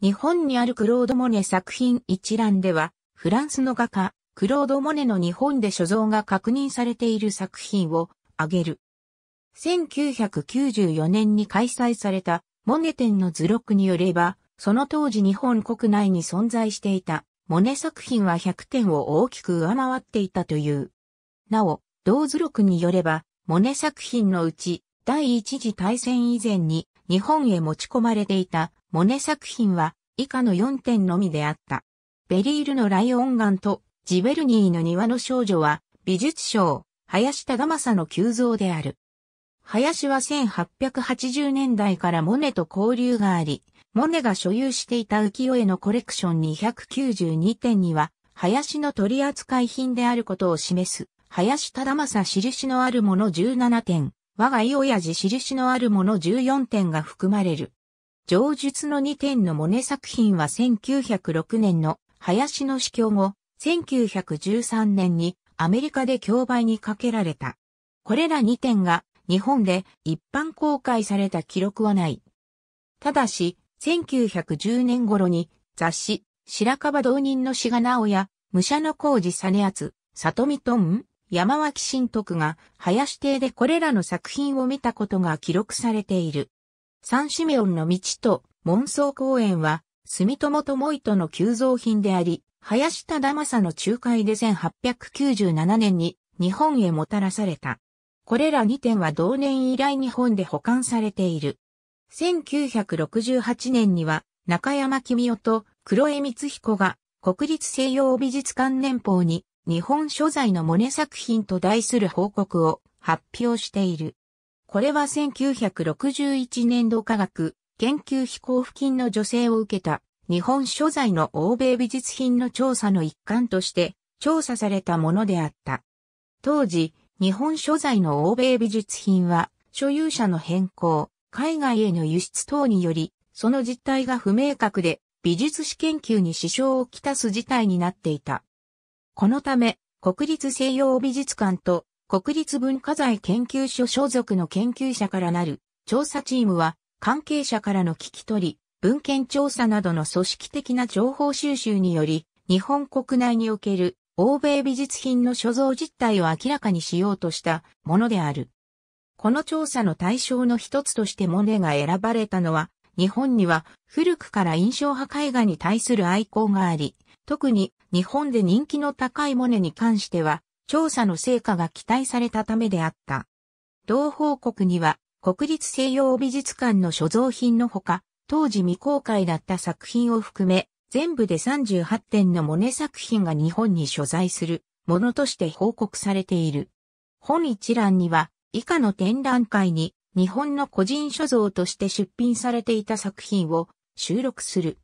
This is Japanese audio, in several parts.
日本にあるクロード・モネ作品一覧では、フランスの画家、クロード・モネの日本で所蔵が確認されている作品を挙げる。1994年に開催されたモネ展の図録によれば、その当時日本国内に存在していたモネ作品は100点を大きく上回っていたという。なお、同図録によれば、モネ作品のうち第一次大戦以前に日本へ持ち込まれていたモネ作品は以下の4点のみであった。ベリールのライオンガンとジベルニーの庭の少女は美術賞、林忠政の急増である。林は1880年代からモネと交流があり、モネが所有していた浮世絵のコレクション292点には、林の取扱品であることを示す、林忠政印のあるもの17点、我がい親父印のあるもの14点が含まれる。上述の2点のモネ作品は1906年の林の死去後、1913年にアメリカで競売にかけられた。これら2点が日本で一般公開された記録はない。ただし、1910年頃に雑誌、白樺同人の志賀直や、武者の工事実厚、里見トン、山脇新徳が林邸でこれらの作品を見たことが記録されている。サンシメオンの道と門宗公園は、住友智糸の旧造品であり、林田佐の仲介で1897年に日本へもたらされた。これら2点は同年以来日本で保管されている。1968年には中山君夫と黒江光彦が国立西洋美術館年報に日本所在のモネ作品と題する報告を発表している。これは1961年度科学研究費交付金の助成を受けた日本所在の欧米美術品の調査の一環として調査されたものであった。当時、日本所在の欧米美術品は所有者の変更、海外への輸出等により、その実態が不明確で美術史研究に支障をきたす事態になっていた。このため、国立西洋美術館と国立文化財研究所所属の研究者からなる調査チームは関係者からの聞き取り、文献調査などの組織的な情報収集により、日本国内における欧米美術品の所蔵実態を明らかにしようとしたものである。この調査の対象の一つとしてモネが選ばれたのは、日本には古くから印象派絵画に対する愛好があり、特に日本で人気の高いモネに関しては、調査の成果が期待されたためであった。同報告には、国立西洋美術館の所蔵品のほか、当時未公開だった作品を含め、全部で38点のモネ作品が日本に所在するものとして報告されている。本一覧には、以下の展覧会に日本の個人所蔵として出品されていた作品を収録する。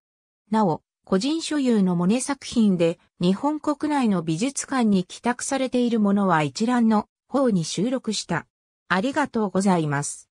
なお、個人所有のモネ作品で、日本国内の美術館に寄託されているものは一覧の方に収録した。ありがとうございます。